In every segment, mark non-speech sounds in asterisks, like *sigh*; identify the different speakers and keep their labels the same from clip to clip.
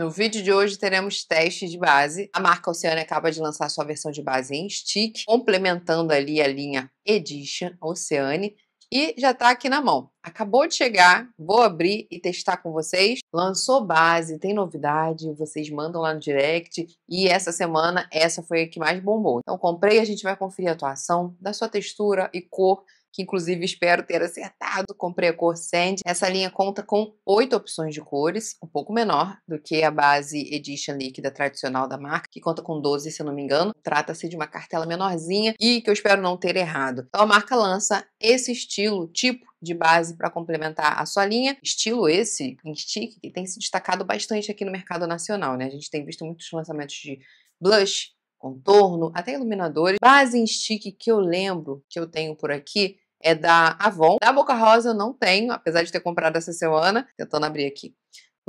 Speaker 1: No vídeo de hoje teremos teste de base. A marca Oceana acaba de lançar sua versão de base em stick, complementando ali a linha Edition Oceane e já está aqui na mão. Acabou de chegar, vou abrir e testar com vocês. Lançou base, tem novidade, vocês mandam lá no direct. E essa semana, essa foi a que mais bombou. Então, comprei, a gente vai conferir a atuação da sua textura e cor que inclusive espero ter acertado. Comprei a cor Sand. Essa linha conta com oito opções de cores, um pouco menor do que a base Edition líquida tradicional da marca, que conta com 12, se eu não me engano. Trata-se de uma cartela menorzinha e que eu espero não ter errado. Então a marca lança esse estilo, tipo de base para complementar a sua linha. Estilo esse, em stick, que tem se destacado bastante aqui no mercado nacional, né? A gente tem visto muitos lançamentos de blush, contorno, até iluminadores. Base em stick que eu lembro que eu tenho por aqui é da Avon. Da Boca Rosa eu não tenho, apesar de ter comprado essa semana. Tentando abrir aqui.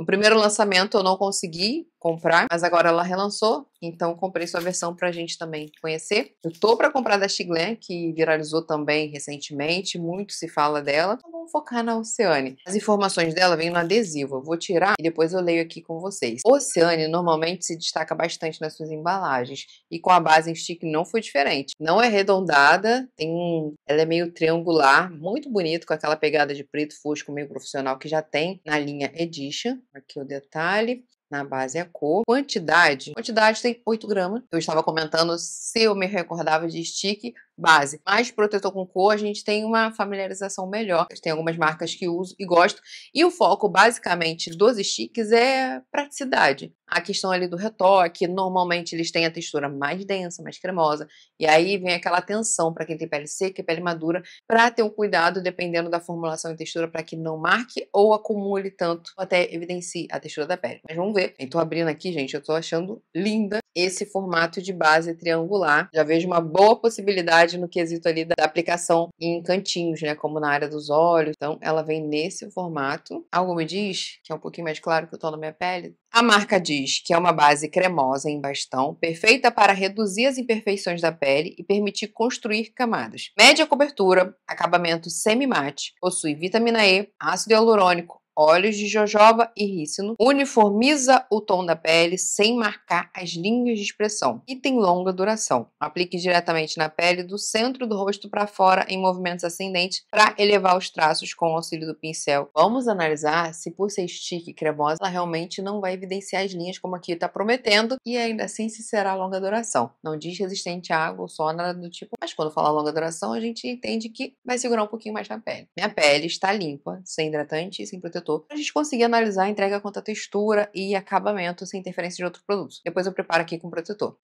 Speaker 1: No primeiro lançamento eu não consegui comprar, mas agora ela relançou, então comprei sua versão pra gente também conhecer. Eu tô pra comprar da Chiglen, que viralizou também recentemente, muito se fala dela. Então vamos focar na Oceane. As informações dela vêm no adesivo, eu vou tirar e depois eu leio aqui com vocês. Oceane normalmente se destaca bastante nas suas embalagens e com a base em stick não foi diferente. Não é arredondada, tem um... ela é meio triangular, muito bonito com aquela pegada de preto fosco meio profissional que já tem na linha Edition aqui o detalhe. Na base é a cor. Quantidade. Quantidade tem 8 gramas. Eu estava comentando se eu me recordava de stick base. Mas protetor com cor, a gente tem uma familiarização melhor. Tem algumas marcas que uso e gosto. E o foco, basicamente, dos sticks é praticidade a questão ali do retoque. Normalmente eles têm a textura mais densa, mais cremosa. E aí vem aquela atenção para quem tem pele seca e pele madura, para ter um cuidado dependendo da formulação e textura para que não marque ou acumule tanto, até evidencie a textura da pele. Mas vamos ver. Estou abrindo aqui, gente, eu estou achando linda esse formato de base triangular. Já vejo uma boa possibilidade no quesito ali da aplicação em cantinhos, né, como na área dos olhos. Então, ela vem nesse formato. Algo me diz que é um pouquinho mais claro que eu estou na minha pele, a marca diz que é uma base cremosa em bastão, perfeita para reduzir as imperfeições da pele e permitir construir camadas. Média cobertura, acabamento semi-mate, possui vitamina E, ácido hialurônico, óleos de jojoba e rícino, uniformiza o tom da pele sem marcar as linhas de expressão e tem longa duração. Aplique diretamente na pele do centro do rosto para fora em movimentos ascendentes para elevar os traços com o auxílio do pincel. Vamos analisar se por ser stick cremosa ela realmente não vai evidenciar as linhas como aqui está prometendo e ainda assim se será longa duração. Não diz resistente à água ou só nada do tipo, mas quando fala longa duração a gente entende que vai segurar um pouquinho mais na pele. Minha pele está limpa, sem hidratante e sem protetor protetor, a gente conseguir analisar a entrega quanto à textura e acabamento sem interferência de outros produtos. Depois eu preparo aqui com o protetor.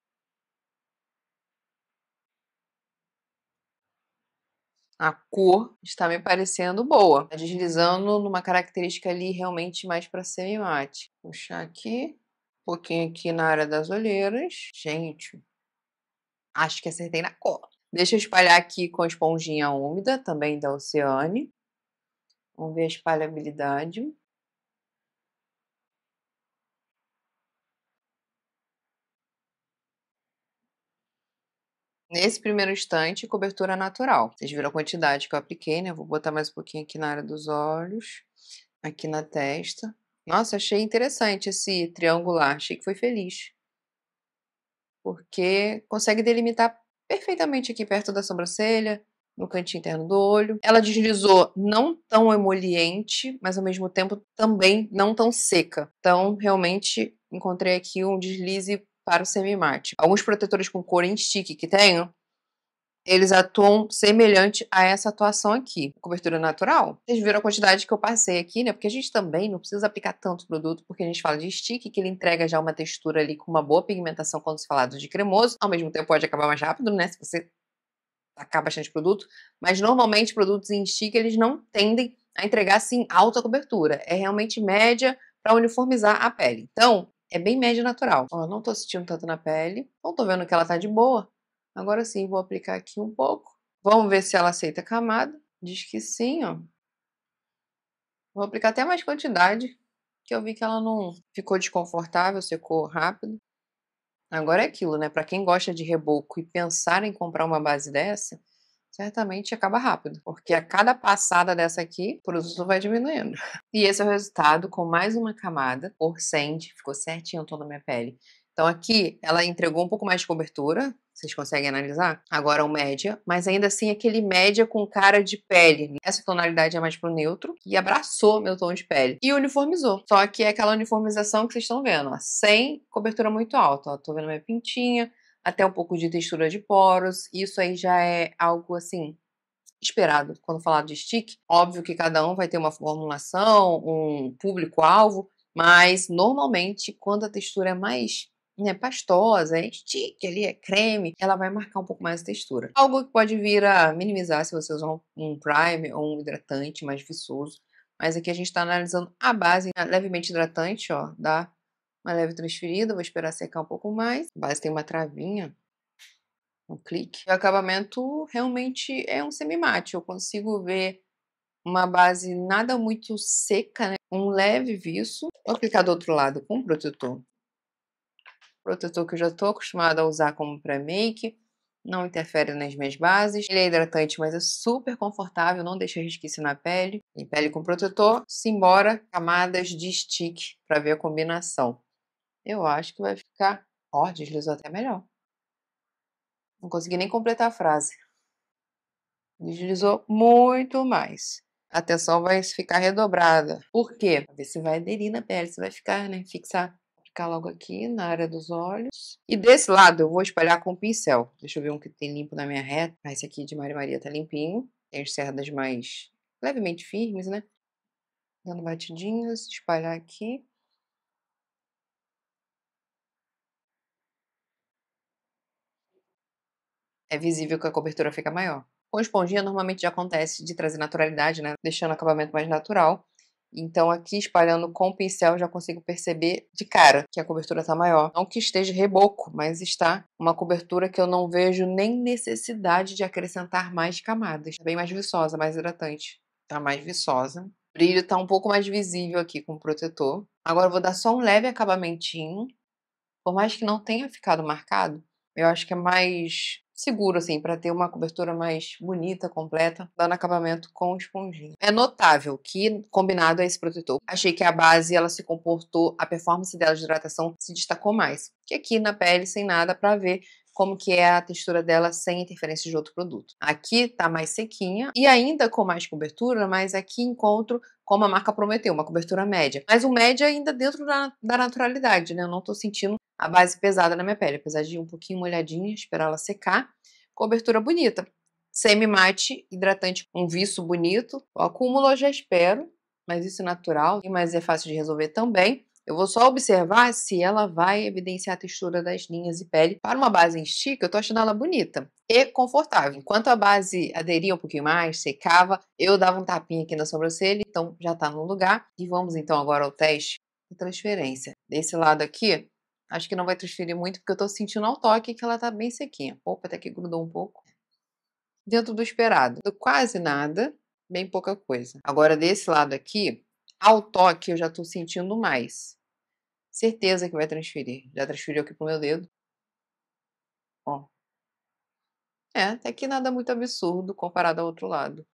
Speaker 1: A cor está me parecendo boa, tá deslizando numa característica ali realmente mais para semi-mate. Puxar aqui, um pouquinho aqui na área das olheiras. Gente, acho que acertei na cor. Deixa eu espalhar aqui com a esponjinha úmida, também da Oceane. Vamos ver a espalhabilidade. Nesse primeiro instante, cobertura natural. Vocês viram a quantidade que eu apliquei, né? Vou botar mais um pouquinho aqui na área dos olhos, aqui na testa. Nossa, achei interessante esse triangular, achei que foi feliz. Porque consegue delimitar perfeitamente aqui perto da sobrancelha, no cantinho interno do olho. Ela deslizou não tão emoliente, mas ao mesmo tempo também não tão seca. Então, realmente encontrei aqui um deslize para o semi-mate. Alguns protetores com cor em stick que tenho, eles atuam semelhante a essa atuação aqui. Cobertura natural. Vocês viram a quantidade que eu passei aqui, né? Porque a gente também não precisa aplicar tanto produto, porque a gente fala de stick, que ele entrega já uma textura ali com uma boa pigmentação quando se falado de cremoso. Ao mesmo tempo, pode acabar mais rápido, né? Se você tacar bastante produto, mas normalmente produtos em chique eles não tendem a entregar assim alta cobertura, é realmente média para uniformizar a pele. Então, é bem média natural. Ó, não tô sentindo tanto na pele, não tô vendo que ela tá de boa. Agora sim, vou aplicar aqui um pouco. Vamos ver se ela aceita a camada. Diz que sim, ó. Vou aplicar até mais quantidade, que eu vi que ela não ficou desconfortável, secou rápido. Agora é aquilo, né? Para quem gosta de reboco e pensar em comprar uma base dessa, certamente acaba rápido, porque a cada passada dessa aqui, o produto vai diminuindo. E esse é o resultado com mais uma camada, por orcente, ficou certinho o tom da minha pele. Então aqui ela entregou um pouco mais de cobertura, vocês conseguem analisar? Agora o média, mas ainda assim aquele média com cara de pele. Né? Essa tonalidade é mais pro neutro e abraçou meu tom de pele. E uniformizou. Só que é aquela uniformização que vocês estão vendo, ó, sem cobertura muito alta. Ó, tô vendo minha pintinha, até um pouco de textura de poros. Isso aí já é algo assim esperado quando falar de stick. Óbvio que cada um vai ter uma formulação, um público-alvo, mas normalmente quando a textura é mais né, pastosa, é stick ali, é creme, ela vai marcar um pouco mais a textura. Algo que pode vir a minimizar se você usar um prime ou um hidratante mais viçoso. Mas aqui a gente está analisando a base né, levemente hidratante, ó, dá uma leve transferida, vou esperar secar um pouco mais. A base tem uma travinha, um clique. O acabamento realmente é um semi-mate, eu consigo ver uma base nada muito seca, né? um leve viço. Vou aplicar do outro lado com o protetor protetor que eu já estou acostumada a usar como pré-make, não interfere nas minhas bases. Ele é hidratante, mas é super confortável, não deixa resquício na pele. Em pele com protetor, simbora camadas de stick para ver a combinação. Eu acho que vai ficar, ó, oh, deslizou até melhor. Não consegui nem completar a frase. Deslizou muito mais. A tensão vai ficar redobrada. Por quê? Pra ver se vai aderir na pele, se vai ficar, né, fixar ficar logo aqui na área dos olhos. E desse lado eu vou espalhar com o pincel. Deixa eu ver um que tem limpo na minha reta. Ah, esse aqui de Maria Maria tá limpinho. Tem as cerdas mais levemente firmes, né? Dando batidinhas, espalhar aqui. É visível que a cobertura fica maior. Com esponjinha normalmente já acontece de trazer naturalidade, né? Deixando o acabamento mais natural. Então aqui espalhando com o pincel já consigo perceber de cara que a cobertura está maior. Não que esteja reboco, mas está uma cobertura que eu não vejo nem necessidade de acrescentar mais camadas. Está bem mais viçosa, mais hidratante. Está mais viçosa. O brilho está um pouco mais visível aqui com o protetor. Agora vou dar só um leve acabamentinho. Por mais que não tenha ficado marcado, eu acho que é mais seguro, assim, para ter uma cobertura mais bonita, completa, dando acabamento com esponjinha. É notável que, combinado a esse protetor, achei que a base ela se comportou, a performance dela de hidratação se destacou mais. Que aqui na pele, sem nada para ver, como que é a textura dela sem interferência de outro produto. Aqui está mais sequinha e ainda com mais cobertura, mas aqui encontro como a marca prometeu, uma cobertura média. Mas o média é ainda dentro da, da naturalidade, né? Eu não estou sentindo a base pesada na minha pele, apesar de um pouquinho molhadinha, esperar ela secar. Cobertura bonita. Semi-mate, hidratante um viço bonito. O acúmulo eu já espero, mas isso é natural e mais é fácil de resolver também. Eu vou só observar se ela vai evidenciar a textura das linhas e pele. Para uma base em estica, eu tô achando ela bonita e confortável. Enquanto a base aderia um pouquinho mais, secava, eu dava um tapinha aqui na sobrancelha, então já tá no lugar. E vamos então agora ao teste de transferência. Desse lado aqui, acho que não vai transferir muito, porque eu tô sentindo ao toque que ela tá bem sequinha. Opa, até que grudou um pouco. Dentro do esperado, quase nada, bem pouca coisa. Agora desse lado aqui, ao toque eu já tô sentindo mais. Certeza que vai transferir. Já transferiu aqui pro meu dedo. Ó. É, até que nada muito absurdo comparado ao outro lado.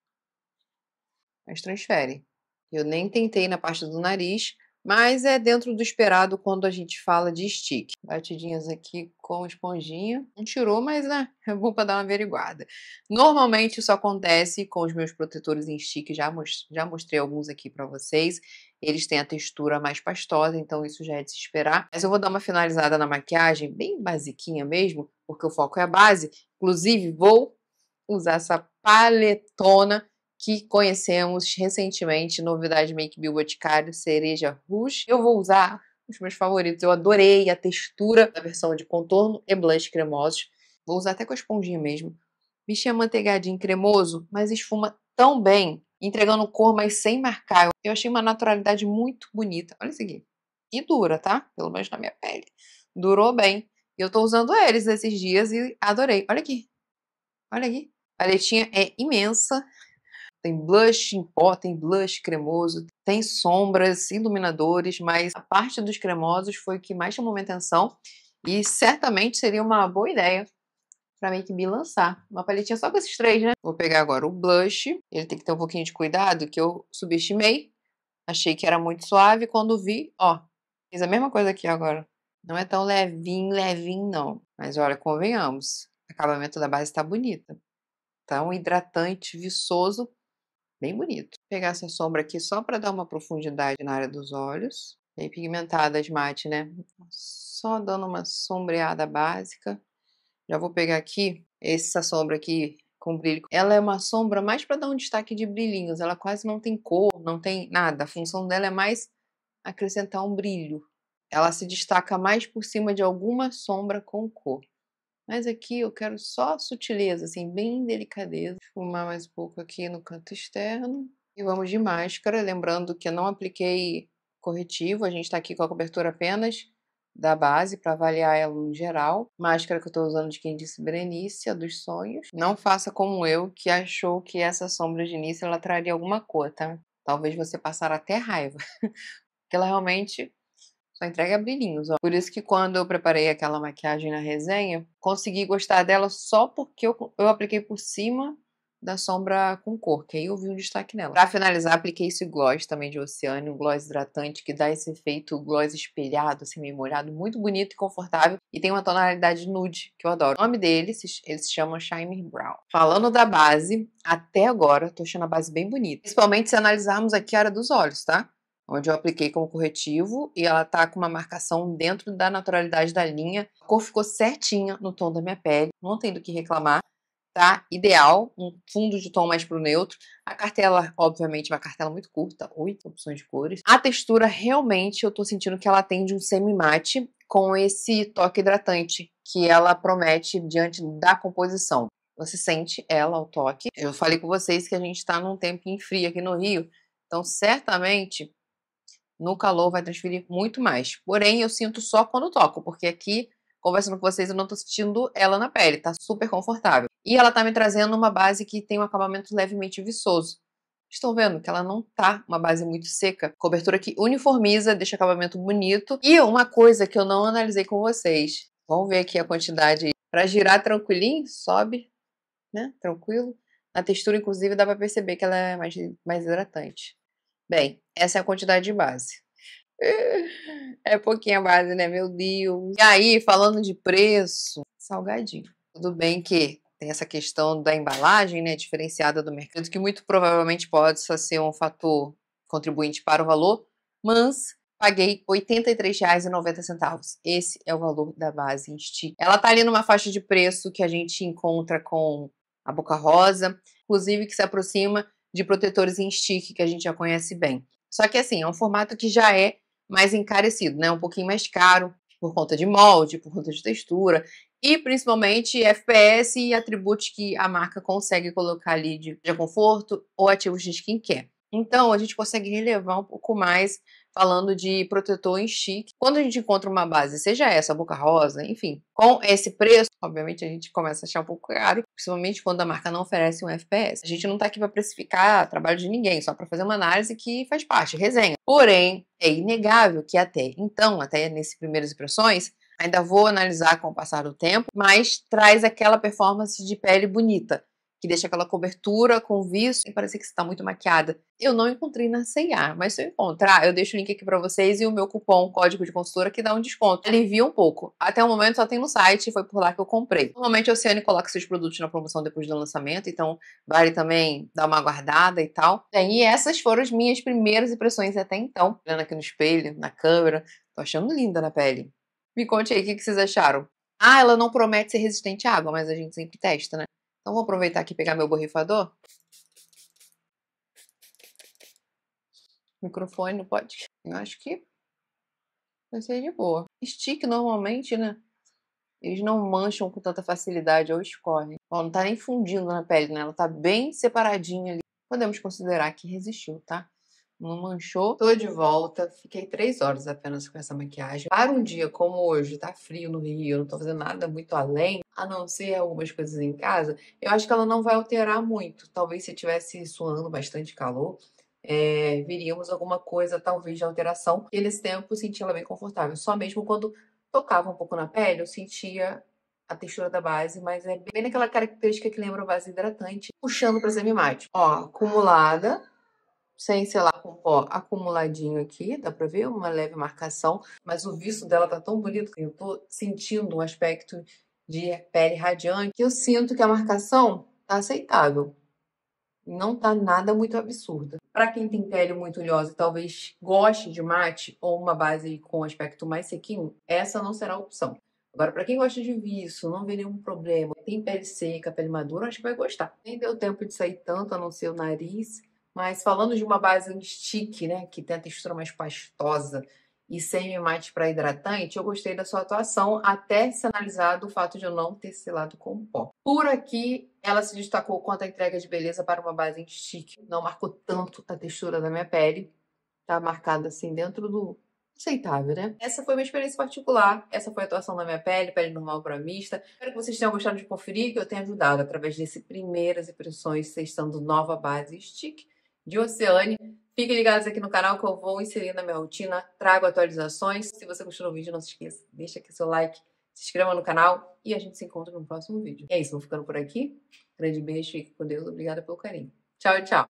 Speaker 1: Mas transfere. Eu nem tentei na parte do nariz, mas é dentro do esperado quando a gente fala de stick. Batidinhas aqui com esponjinha. Não tirou, mas né, *laughs* é bom para dar uma averiguada. Normalmente isso acontece com os meus protetores em stick, já, most já mostrei alguns aqui para vocês. Eles têm a textura mais pastosa, então isso já é de se esperar. Mas eu vou dar uma finalizada na maquiagem, bem basiquinha mesmo, porque o foco é a base. Inclusive, vou usar essa paletona que conhecemos recentemente, novidade Make Bill Boticário, cereja Rouge. Eu vou usar os meus favoritos. Eu adorei a textura da versão de contorno e blush cremosos. Vou usar até com a esponjinha mesmo. Mexi manteigadinho cremoso, mas esfuma tão bem, entregando cor, mas sem marcar. Eu achei uma naturalidade muito bonita. Olha isso aqui. E dura, tá? Pelo menos na minha pele. Durou bem. Eu tô usando eles esses dias e adorei. Olha aqui. Olha aqui. A paletinha é imensa. Tem blush em pó, tem blush cremoso, tem sombras, iluminadores, mas a parte dos cremosos foi o que mais chamou minha atenção e certamente seria uma boa ideia para Make Me lançar. Uma paletinha só com esses três, né? Vou pegar agora o blush, ele tem que ter um pouquinho de cuidado, que eu subestimei, achei que era muito suave, quando vi, ó, fiz a mesma coisa aqui agora. Não é tão levinho, levinho não. Mas olha, convenhamos, o acabamento da base está bonita. Tá um hidratante viçoso bem bonito. Vou pegar essa sombra aqui só para dar uma profundidade na área dos olhos, bem pigmentada de né? Só dando uma sombreada básica. Já vou pegar aqui essa sombra aqui com brilho. Ela é uma sombra mais para dar um destaque de brilhinhos, ela quase não tem cor, não tem nada. A função dela é mais acrescentar um brilho. Ela se destaca mais por cima de alguma sombra com cor. Mas aqui eu quero só sutileza, assim, bem delicadeza. Esfumar mais um pouco aqui no canto externo. E vamos de máscara, lembrando que eu não apliquei corretivo, a gente está aqui com a cobertura apenas da base para avaliar ela no geral. Máscara que eu estou usando de quem disse Berenice, a dos sonhos. Não faça como eu, que achou que essa sombra de início ela traria alguma cor, tá? Talvez você passar até raiva. *laughs* Porque ela realmente só entrega brilhinhos, ó. Por isso que quando eu preparei aquela maquiagem na resenha, consegui gostar dela só porque eu, eu apliquei por cima da sombra com cor, que aí eu vi um destaque nela. Pra finalizar, apliquei esse gloss também de oceano, um gloss hidratante que dá esse efeito gloss espelhado, assim, meio molhado, muito bonito e confortável. E tem uma tonalidade nude, que eu adoro. O nome dele, ele se chama Shimmer Brown. Falando da base, até agora, tô achando a base bem bonita. Principalmente se analisarmos aqui a área dos olhos, tá? onde eu apliquei como corretivo e ela tá com uma marcação dentro da naturalidade da linha. A cor ficou certinha no tom da minha pele, não tem do que reclamar. Tá ideal, um fundo de tom mais pro neutro. A cartela, obviamente, é uma cartela muito curta, oito opções de cores. A textura, realmente, eu tô sentindo que ela tem de um semi-mate com esse toque hidratante que ela promete diante da composição. Você sente ela, o toque. Eu falei com vocês que a gente tá num em frio aqui no Rio, então certamente no calor vai transferir muito mais. Porém, eu sinto só quando toco, porque aqui, conversando com vocês, eu não tô sentindo ela na pele, tá super confortável. E ela tá me trazendo uma base que tem um acabamento levemente viçoso. Estão vendo que ela não tá uma base muito seca. Cobertura que uniformiza, deixa acabamento bonito. E uma coisa que eu não analisei com vocês. Vamos ver aqui a quantidade. Para girar tranquilinho, sobe, né? Tranquilo. Na textura, inclusive, dá para perceber que ela é mais, mais hidratante. Bem, essa é a quantidade de base. É, é pouquinha base, né? Meu Deus. E aí, falando de preço, salgadinho. Tudo bem que tem essa questão da embalagem, né, diferenciada do mercado, que muito provavelmente pode ser um fator contribuinte para o valor, mas paguei R$ 83,90. Esse é o valor da base em Ela tá ali numa faixa de preço que a gente encontra com a Boca Rosa, inclusive que se aproxima de protetores em stick, que a gente já conhece bem. Só que assim, é um formato que já é mais encarecido, né? Um pouquinho mais caro por conta de molde, por conta de textura e principalmente FPS e atributos que a marca consegue colocar ali de, de conforto ou ativos de skincare. Então, a gente consegue relevar um pouco mais falando de protetor em chique. Quando a gente encontra uma base, seja essa, boca rosa, enfim, com esse preço, obviamente a gente começa a achar um pouco caro, principalmente quando a marca não oferece um FPS. A gente não tá aqui para precificar trabalho de ninguém, só para fazer uma análise que faz parte, resenha. Porém, é inegável que até então, até nessas primeiras impressões, ainda vou analisar com o passar do tempo, mas traz aquela performance de pele bonita que deixa aquela cobertura com vício e parece que está muito maquiada. Eu não encontrei na C&A, mas se eu encontrar, eu deixo o link aqui para vocês e o meu cupom, código de consultora, que dá um desconto. Alivia um pouco. Até o momento só tem no site, foi por lá que eu comprei. Normalmente a Oceane coloca seus produtos na promoção depois do lançamento, então vale também dar uma guardada e tal. E essas foram as minhas primeiras impressões até então. Olhando aqui no espelho, na câmera, tô achando linda na pele. Me conte aí o que vocês acharam. Ah, ela não promete ser resistente à água, mas a gente sempre testa, né? Então vou aproveitar aqui e pegar meu borrifador. Microfone não pode. Eu acho que vai ser de boa. Stick normalmente, né? Eles não mancham com tanta facilidade ou escorrem. Ó, não tá nem fundindo na pele, né? Ela tá bem separadinha ali. Podemos considerar que resistiu, tá? não manchou. Tô de volta, fiquei três horas apenas com essa maquiagem. Para um dia como hoje, tá frio no Rio, não tô fazendo nada muito além, a não ser algumas coisas em casa, eu acho que ela não vai alterar muito. Talvez se tivesse suando bastante calor, é, veríamos alguma coisa, talvez, de alteração. E nesse tempo, senti ela bem confortável. Só mesmo quando tocava um pouco na pele, eu sentia a textura da base, mas é bem naquela característica que lembra a base hidratante, puxando para semi-mate. Ó, acumulada, sem, sei lá, com pó acumuladinho aqui, dá pra ver uma leve marcação, mas o viço dela tá tão bonito que eu tô sentindo um aspecto de pele radiante, que eu sinto que a marcação tá aceitável. Não tá nada muito absurda. Para quem tem pele muito oleosa, talvez goste de mate ou uma base com aspecto mais sequinho, essa não será a opção. Agora, para quem gosta de viço, não vê nenhum problema, tem pele seca, pele madura, acho que vai gostar. Nem deu tempo de sair tanto, a não ser o nariz. Mas falando de uma base em stick, né, que tem a textura mais pastosa e sem mate para hidratante, eu gostei da sua atuação, até se analisado o fato de eu não ter selado com pó. Por aqui, ela se destacou quanto à entrega de beleza para uma base em stick. Não marcou tanto a textura da minha pele, tá marcada assim dentro do aceitável, né? Essa foi minha experiência particular, essa foi a atuação da minha pele, pele normal para mista. Espero que vocês tenham gostado de conferir, que eu tenha ajudado através desse primeiras impressões testando nova base stick de Oceane. Fiquem ligados aqui no canal que eu vou inserir na minha rotina, trago atualizações. Se você gostou do vídeo, não se esqueça, deixa aqui seu like, se inscreva no canal e a gente se encontra no próximo vídeo. É isso, vou ficando por aqui. Grande beijo, fique com Deus, obrigada pelo carinho. Tchau, tchau!